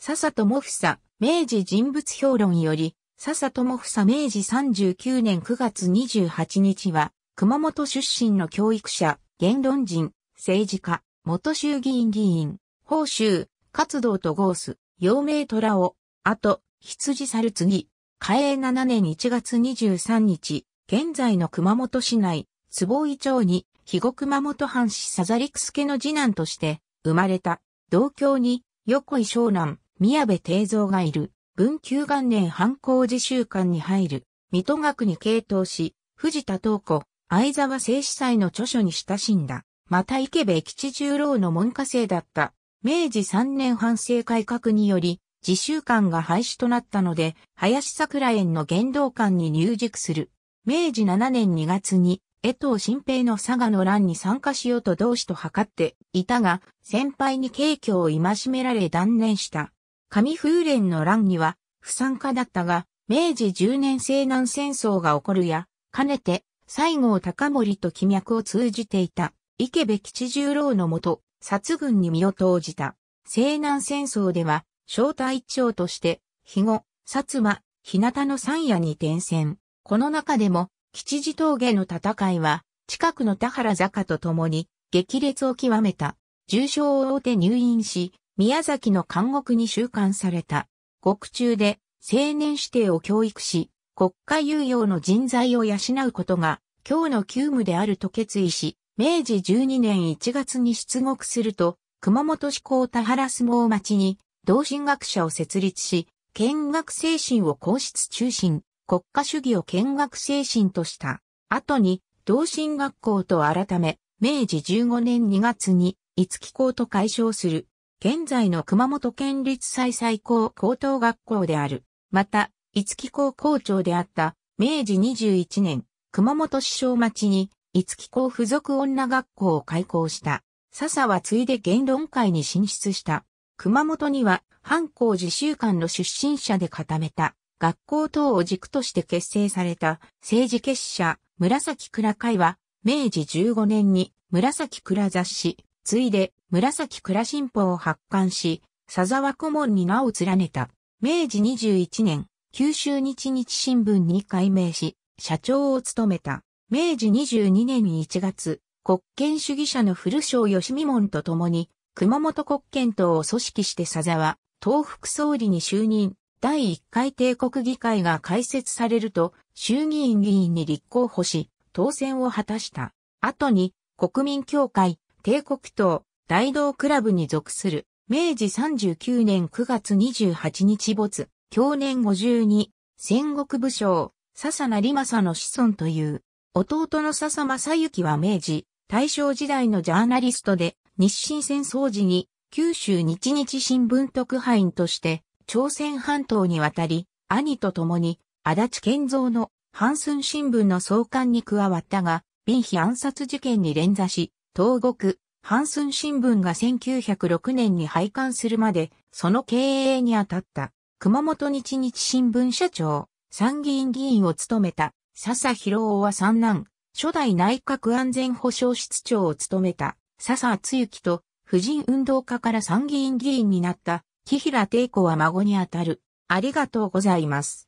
笹友房、明治人物評論より、笹友房明治39年9月28日は、熊本出身の教育者、言論人、政治家、元衆議院議員、報酬、活動とゴース、陽明虎を、あと、羊猿次、嘉永7年1月23日、現在の熊本市内、坪井町に、肥後熊本藩士佐々ス助の次男として、生まれた、同郷に、横井湘南、宮部定蔵がいる、文久元年反抗時習慣に入る、水戸学に傾倒し、藤田東子、相沢正司祭の著書に親しんだ。また池部吉十郎の門下生だった。明治3年反省改革により、自習館が廃止となったので、林桜園の言動館に入塾する。明治7年2月に、江藤新平の佐賀の乱に参加しようと同志と図っていたが、先輩に敬虚を戒められ断念した。上風連の乱には不参加だったが、明治10年西南戦争が起こるや、かねて西郷隆盛と気脈を通じていた池部吉十郎のもと、殺軍に身を投じた。西南戦争では、小隊長として、肥後、薩摩、日向の三夜に転戦。この中でも、吉次峠の戦いは、近くの田原坂と共に、激烈を極めた。重傷を負うて入院し、宮崎の監獄に収監された。獄中で青年指定を教育し、国家有用の人材を養うことが、今日の急務であると決意し、明治12年1月に出獄すると、熊本市高田原相撲町に、同心学者を設立し、見学精神を皇室中心、国家主義を見学精神とした。後に、同心学校と改め、明治15年2月に、五木校と解消する。現在の熊本県立最最高高等学校である。また、五木校校長であった明治21年、熊本市小町に五木校附属女学校を開校した。笹はついで言論会に進出した。熊本には、藩校自習館の出身者で固めた、学校等を軸として結成された、政治結社、紫倉会は、明治15年に、紫倉雑誌、ついで、紫倉新報を発刊し、佐沢顧問に名を連ねた。明治21年、九州日日新聞に改名し、社長を務めた。明治22年1月、国権主義者の古正義美門と共に、熊本国権党を組織して佐沢、東副総理に就任。第1回帝国議会が開設されると、衆議院議員に立候補し、当選を果たした。後に、国民協会、帝国党、大道クラブに属する、明治39年9月28日没、去年52、戦国武将、笹成正の子孫という、弟の笹正幸は明治、大正時代のジャーナリストで、日清戦争時に、九州日日新聞特派員として、朝鮮半島に渡り、兄と共に、足立健三の、ハンスン新聞の創刊に加わったが、貧非暗殺事件に連座し、東国、ハンスン新聞が1906年に廃刊するまで、その経営にあたった、熊本日日新聞社長、参議院議員を務めた、笹博夫は三男、初代内閣安全保障室長を務めた、笹厚幸と、婦人運動家から参議院議員になった、木平定子は孫にあたる。ありがとうございます。